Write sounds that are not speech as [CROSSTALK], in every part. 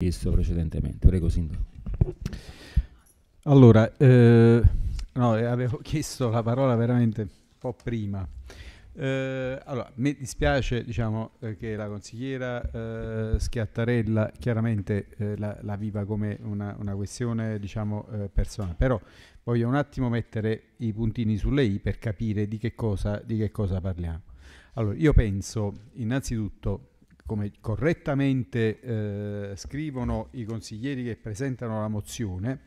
chiesto precedentemente. Prego, Sindaco. Allora, eh, no, avevo [LAUGHS] chiesto la parola veramente un po' prima. Eh, allora, mi dispiace diciamo, eh, che la consigliera eh, Schiattarella chiaramente eh, la, la, viva come una, una questione diciamo, eh, personale, però voglio un attimo mettere i puntini su lei per capire di che cosa, di che cosa parliamo. Allora, io penso innanzitutto come correttamente eh, scrivono i consiglieri che presentano la mozione,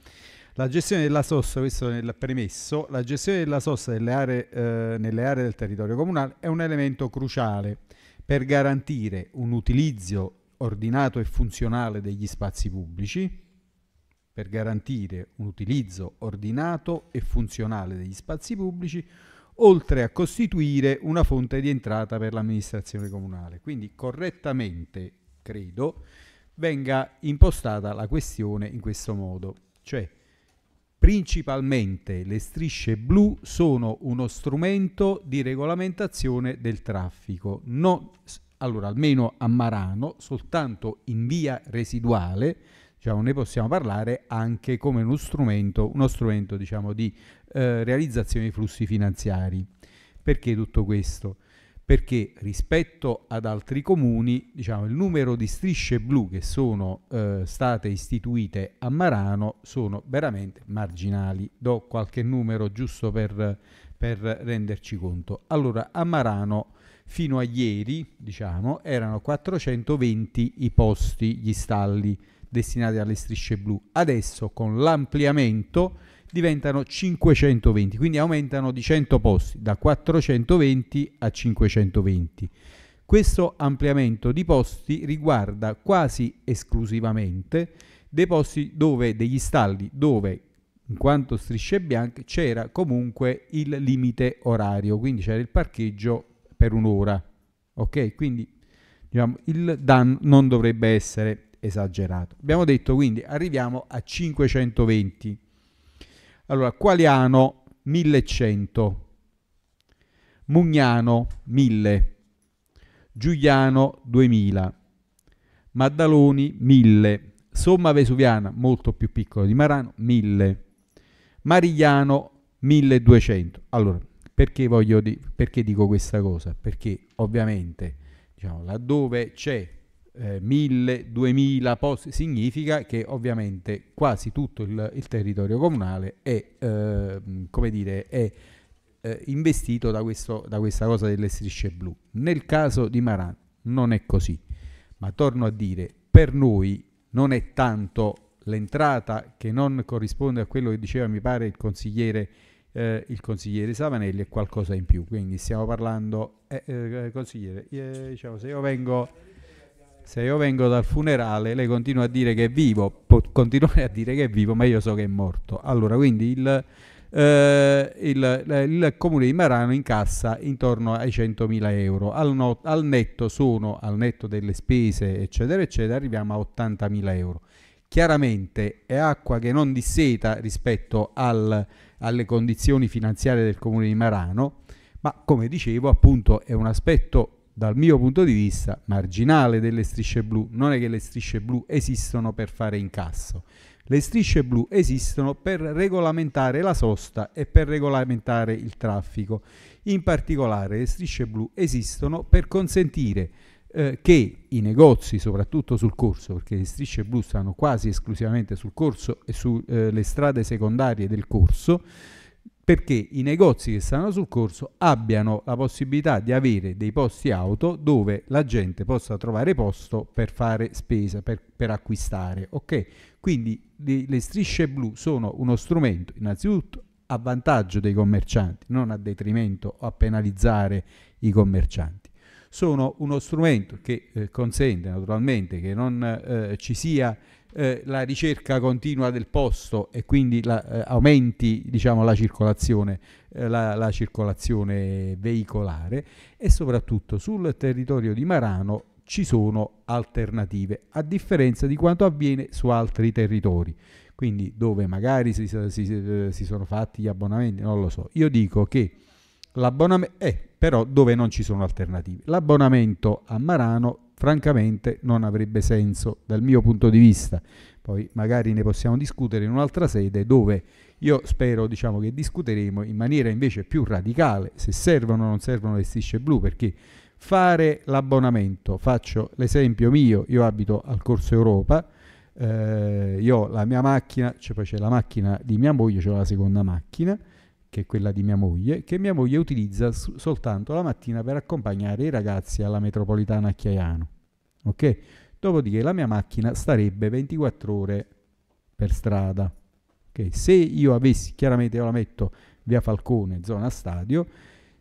la gestione della sosta, questo nel premesso, la gestione della sosta aree, eh, nelle aree del territorio comunale è un elemento cruciale per garantire un utilizzo ordinato e funzionale degli spazi pubblici, per garantire un utilizzo ordinato e funzionale degli spazi pubblici, oltre a costituire una fonte di entrata per l'amministrazione comunale. Quindi correttamente, credo, venga impostata la questione in questo modo, cioè principalmente le strisce blu sono uno strumento di regolamentazione del traffico, non, allora almeno a Marano soltanto in via residuale, diciamo, ne possiamo parlare anche come uno strumento, uno strumento diciamo, di eh, realizzazione di flussi finanziari. Perché tutto questo? Perché rispetto ad altri comuni diciamo, il numero di strisce blu che sono eh, state istituite a Marano sono veramente marginali. Do qualche numero giusto per, per renderci conto. Allora, a Marano fino a ieri, diciamo, erano 420 i posti, gli stalli destinati alle strisce blu. Adesso con l'ampliamento diventano 520, quindi aumentano di 100 posti, da 420 a 520. Questo ampliamento di posti riguarda quasi esclusivamente dei posti dove degli stalli dove in quanto strisce bianche, c'era comunque il limite orario, quindi c'era il parcheggio per un'ora. Ok, quindi diciamo, il danno non dovrebbe essere esagerato. Abbiamo detto quindi arriviamo a 520. Allora, Qualiano 1100, Mugnano 1000, Giuliano 2000, Maddaloni 1000, Somma Vesuviana molto più piccola di Marano 1000. Marigliano 1200. Allora, perché, voglio di, perché dico questa cosa? Perché ovviamente diciamo, laddove c'è eh, 1000, 2000 posti, significa che ovviamente quasi tutto il, il territorio comunale è, eh, come dire, è eh, investito da, questo, da questa cosa delle strisce blu. Nel caso di Maran non è così, ma torno a dire, per noi non è tanto l'entrata che non corrisponde a quello che diceva, mi pare, il consigliere, eh, il consigliere Savanelli è qualcosa in più. Quindi stiamo parlando, eh, eh, eh consigliere, eh, diciamo, se, io vengo, se io vengo dal funerale, lei continua a dire che è vivo, può continuare a dire che è vivo, ma io so che è morto. Allora, quindi il... Uh, il, il, comune di Marano incassa intorno ai 100.000 euro, al, no, al, netto sono, al netto delle spese eccetera eccetera, arriviamo a 80.000 euro chiaramente è acqua che non disseta rispetto al, alle condizioni finanziarie del comune di Marano, ma come dicevo appunto è un aspetto dal mio punto di vista marginale delle strisce blu, non è che le strisce blu esistono per fare incasso. Le strisce blu esistono per regolamentare la sosta e per regolamentare il traffico. In particolare le strisce blu esistono per consentire eh, che i negozi, soprattutto sul corso, perché le strisce blu stanno quasi esclusivamente sul corso e sulle eh, strade secondarie del corso, perché i negozi che stanno sul corso abbiano la possibilità di avere dei posti auto dove la gente possa trovare posto per fare spesa, per, per acquistare. Okay? Quindi le, le strisce blu sono uno strumento innanzitutto a vantaggio dei commercianti, non a detrimento o a penalizzare i commercianti sono uno strumento che eh, consente naturalmente che non eh, ci sia eh, la ricerca continua del posto e quindi la, eh, aumenti diciamo, la, circolazione, eh, la, la circolazione veicolare e soprattutto sul territorio di Marano ci sono alternative, a differenza di quanto avviene su altri territori quindi dove magari si, si, si, eh, sono fatti gli abbonamenti, non lo so. Io dico che L'abbonamento, eh, però dove non ci sono alternative. L'abbonamento a Marano francamente non avrebbe senso dal mio punto di vista. Poi magari ne possiamo discutere in un'altra sede dove io spero diciamo, che discuteremo in maniera invece più radicale se servono o non servono le strisce blu perché fare l'abbonamento, faccio l'esempio mio, io abito al Corso Europa, eh, io ho la mia macchina, cioè poi c'è la macchina di mia moglie, c'è la seconda macchina, che è quella di mia moglie, che mia moglie utilizza soltanto la mattina per accompagnare i ragazzi alla metropolitana a Chiaiano. Ok? Dopodiché la mia macchina starebbe 24 ore per strada. Okay? Se io avessi, chiaramente io la metto via Falcone, zona stadio,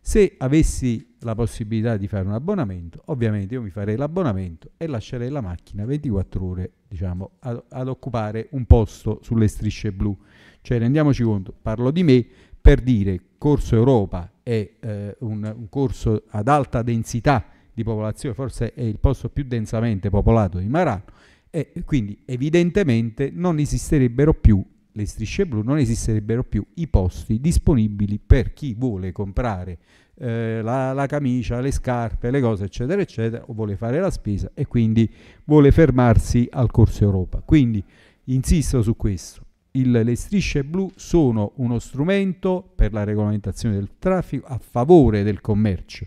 se avessi la possibilità di fare un abbonamento, ovviamente io mi farei l'abbonamento e lascerei la macchina 24 ore, diciamo, ad, ad occupare un posto sulle strisce blu. Cioè, rendiamoci conto, parlo di me, per dire, corso Europa è eh, un, un corso ad alta densità di popolazione, forse è il posto più densamente popolato di Marano, e quindi evidentemente non esisterebbero più le strisce blu, non esisterebbero più i posti disponibili per chi vuole comprare eh, la, la, camicia, le scarpe, le cose eccetera eccetera o vuole fare la spesa e quindi vuole fermarsi al corso Europa. Quindi insisto su questo, il, le strisce blu sono uno strumento per la regolamentazione del traffico a favore del commercio,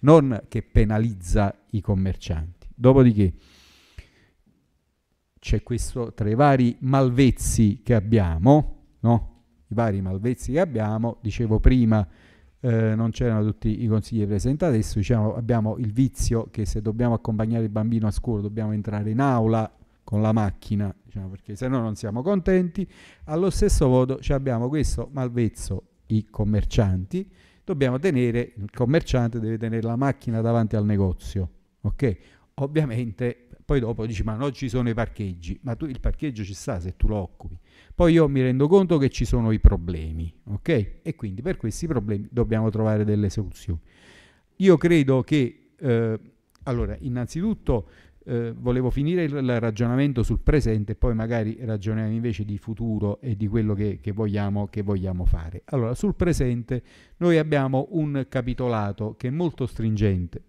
non che penalizza i commercianti. Dopodiché c'è questo tra i vari malvezzi che abbiamo, no? i vari malvezzi che abbiamo, dicevo prima eh, non c'erano tutti i consigli presentati, adesso diciamo, abbiamo il vizio che se dobbiamo accompagnare il bambino a scuola dobbiamo entrare in aula con la macchina, diciamo, perché se no non siamo contenti. Allo stesso modo abbiamo questo malvezzo, i commercianti, dobbiamo tenere, il commerciante deve tenere la macchina davanti al negozio, ok? Ovviamente poi dopo dici ma non ci sono i parcheggi, ma tu il parcheggio ci sta se tu lo occupi. Poi io mi rendo conto che ci sono i problemi, ok? E quindi per questi problemi dobbiamo trovare delle soluzioni. Io credo che, eh, allora, innanzitutto eh, volevo finire il, ragionamento sul presente e poi magari ragioniamo invece di futuro e di quello che, che, vogliamo, che vogliamo fare. Allora, sul presente noi abbiamo un capitolato che è molto stringente,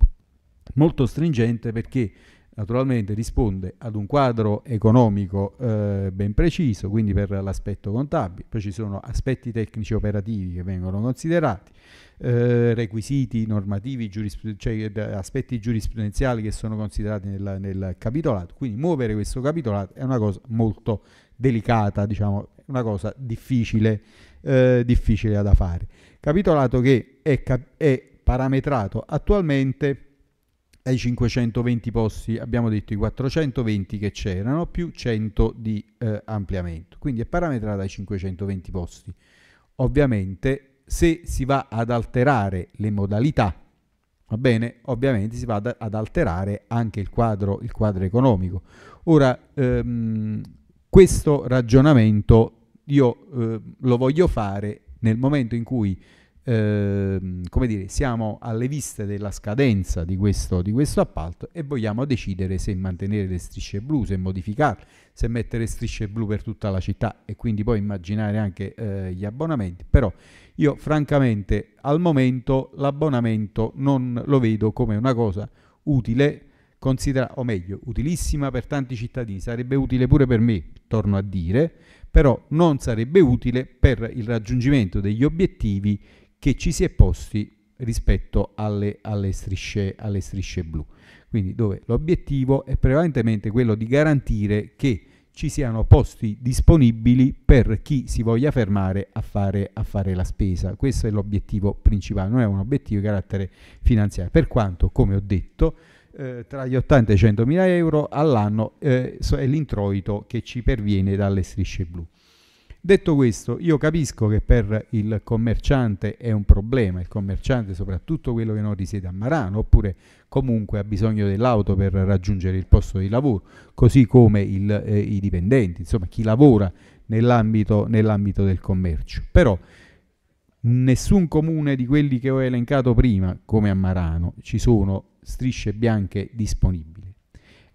molto stringente perché naturalmente risponde ad un quadro economico eh, ben preciso, quindi per l'aspetto contabile, poi ci sono aspetti tecnici operativi che vengono considerati, eh, requisiti normativi, giurispr- cioè aspetti giurisprudenziali che sono considerati nel, nel, capitolato, quindi muovere questo capitolato è una cosa molto delicata, diciamo, una cosa difficile, eh, difficile da fare. Capitolato che è, cap- è parametrato attualmente ai 520 posti abbiamo detto i 420 che c'erano più 100 di eh, ampliamento quindi è parametrata ai 520 posti ovviamente se si va ad alterare le modalità va bene ovviamente si va ad, ad alterare anche il quadro, il quadro economico ora ehm, questo ragionamento io eh, lo voglio fare nel momento in cui Ehm, come dire, siamo alle viste della scadenza di questo, di questo appalto e vogliamo decidere se mantenere le strisce blu, se modificarle, se mettere strisce blu per tutta la città e quindi poi immaginare anche eh, gli abbonamenti. Però io francamente al momento l'abbonamento non lo vedo come una cosa utile considera- o meglio, utilissima per tanti cittadini, sarebbe utile pure per me, torno a dire, però non sarebbe utile per il raggiungimento degli obiettivi che ci si è posti rispetto alle, alle, strisce, alle strisce blu. Quindi dove l'obiettivo è prevalentemente quello di garantire che ci siano posti disponibili per chi si voglia fermare a fare, a fare la spesa. Questo è l'obiettivo principale, non è un obiettivo di carattere finanziario, per quanto, come ho detto, eh, tra gli 80 e i 100 mila euro all'anno eh, è l'introito che ci perviene dalle strisce blu. Detto questo, io capisco che per il commerciante è un problema, il commerciante soprattutto quello che non risiede a Marano, oppure comunque ha bisogno dell'auto per raggiungere il posto di lavoro, così come il, eh, i dipendenti, insomma chi lavora nell'ambito, nell'ambito del commercio. Però nessun comune di quelli che ho elencato prima, come a Marano, ci sono strisce bianche disponibili.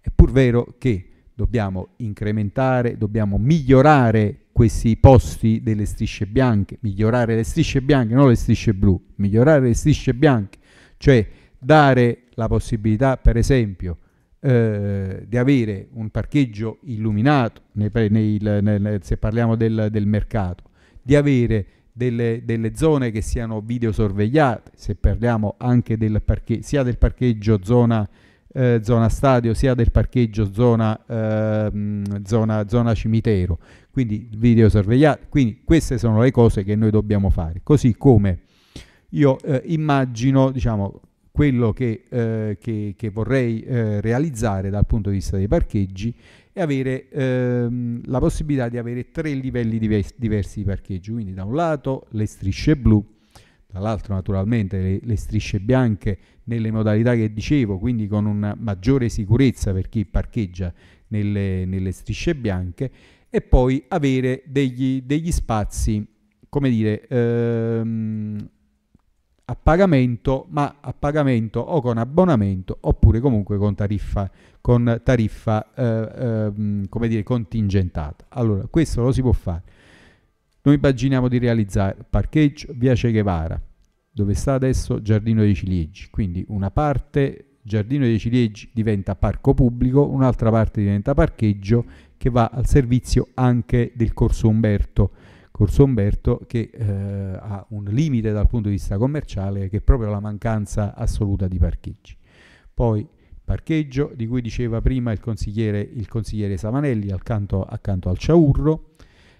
È pur vero che dobbiamo incrementare, dobbiamo migliorare questi posti delle strisce bianche, migliorare le strisce bianche, non le strisce blu, migliorare le strisce bianche, cioè dare la possibilità, per esempio, eh, di avere un parcheggio illuminato, nei, nei, nel, se parliamo del, del, mercato, di avere delle, delle, zone che siano videosorvegliate, se parliamo anche del parche, sia del parcheggio zona, eh, zona stadio, sia del parcheggio zona, eh, zona, zona cimitero quindi sorvegliato, Quindi queste sono le cose che noi dobbiamo fare. Così come io eh, immagino, diciamo, quello che, eh, che, che vorrei eh, realizzare dal punto di vista dei parcheggi e avere ehm, la possibilità di avere tre livelli diversi, diversi di parcheggio, quindi da un lato le strisce blu, dall'altro naturalmente le, le, strisce bianche nelle modalità che dicevo, quindi con una maggiore sicurezza per chi parcheggia nelle, nelle strisce bianche e poi avere degli, degli spazi, come dire, ehm, a pagamento, ma a pagamento o con abbonamento oppure comunque con tariffa, con tariffa eh, eh, come dire, contingentata. Allora, questo lo si può fare. Noi immaginiamo di realizzare parcheggio via Che Guevara, dove sta adesso Giardino dei Ciliegi, quindi una parte Giardino dei Ciliegi diventa parco pubblico, un'altra parte diventa parcheggio che va al servizio anche del Corso Umberto. Corso Umberto che eh, ha un limite dal punto di vista commerciale che è proprio la mancanza assoluta di parcheggi. Poi parcheggio di cui diceva prima il consigliere, il consigliere Samanelli accanto, accanto, al Ciaurro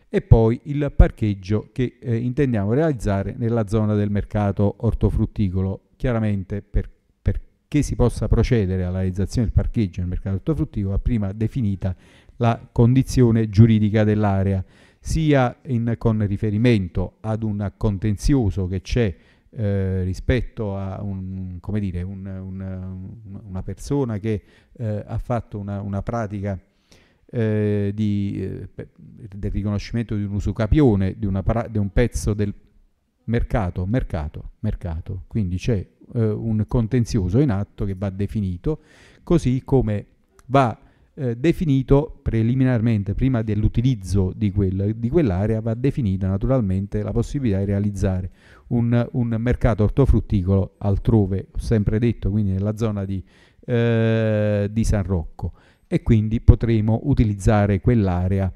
e poi il parcheggio che eh, intendiamo realizzare nella zona del mercato ortofrutticolo, chiaramente per che si possa procedere alla realizzazione del parcheggio nel mercato ortofruttivo va prima definita la condizione giuridica dell'area, sia in, con riferimento ad un contenzioso che c'è eh, rispetto a un, dire, un, un, una persona che eh, ha fatto una, una pratica eh, di, eh, del riconoscimento di un usucapione di, di un pezzo del mercato, mercato, mercato. Quindi c'è eh, un contenzioso in atto che va definito, così come va eh, definito preliminarmente, prima dell'utilizzo di, quel, di, quell'area, va definita naturalmente la possibilità di realizzare un, un mercato ortofrutticolo altrove, ho sempre detto, quindi nella zona di, eh, di San Rocco e quindi potremo utilizzare quell'area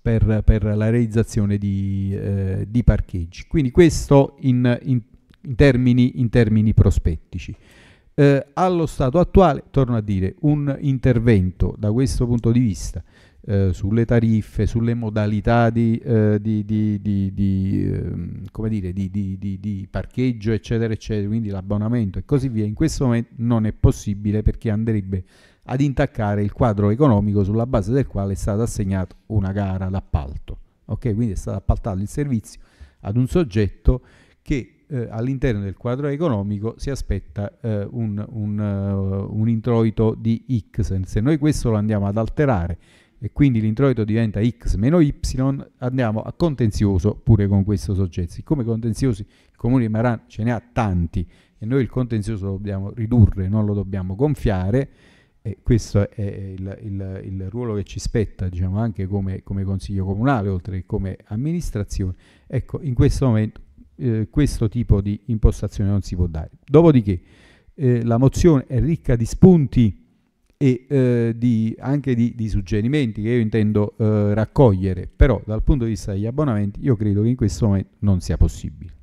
per, per la realizzazione di, eh, di, parcheggi. Quindi questo in, in, in termini, in termini prospettici. Eh, allo stato attuale, torno a dire, un intervento da questo punto di vista eh, sulle tariffe, sulle modalità di, parcheggio, eccetera, eccetera, quindi l'abbonamento e così via, in questo momento non è possibile perché andrebbe ad intaccare il quadro economico sulla base del quale è stata assegnata una gara d'appalto. Okay? Quindi è stato appaltato il servizio ad un soggetto che eh, all'interno del quadro economico si aspetta eh, un, un, uh, un, introito di x. Se noi questo lo andiamo ad alterare e quindi l'introito diventa x meno y, andiamo a contenzioso pure con questo soggetto. Siccome contenziosi il comune di Maran ce ne ha tanti e noi il contenzioso lo dobbiamo ridurre, non lo dobbiamo gonfiare, e questo è il, il, il, ruolo che ci spetta diciamo, anche come, come Consiglio Comunale, oltre che come amministrazione. Ecco, in questo momento eh, questo tipo di impostazione non si può dare. Dopodiché eh, la mozione è ricca di spunti e eh, di, anche di, di, suggerimenti che io intendo eh, raccogliere, però dal punto di vista degli abbonamenti io credo che in questo momento non sia possibile.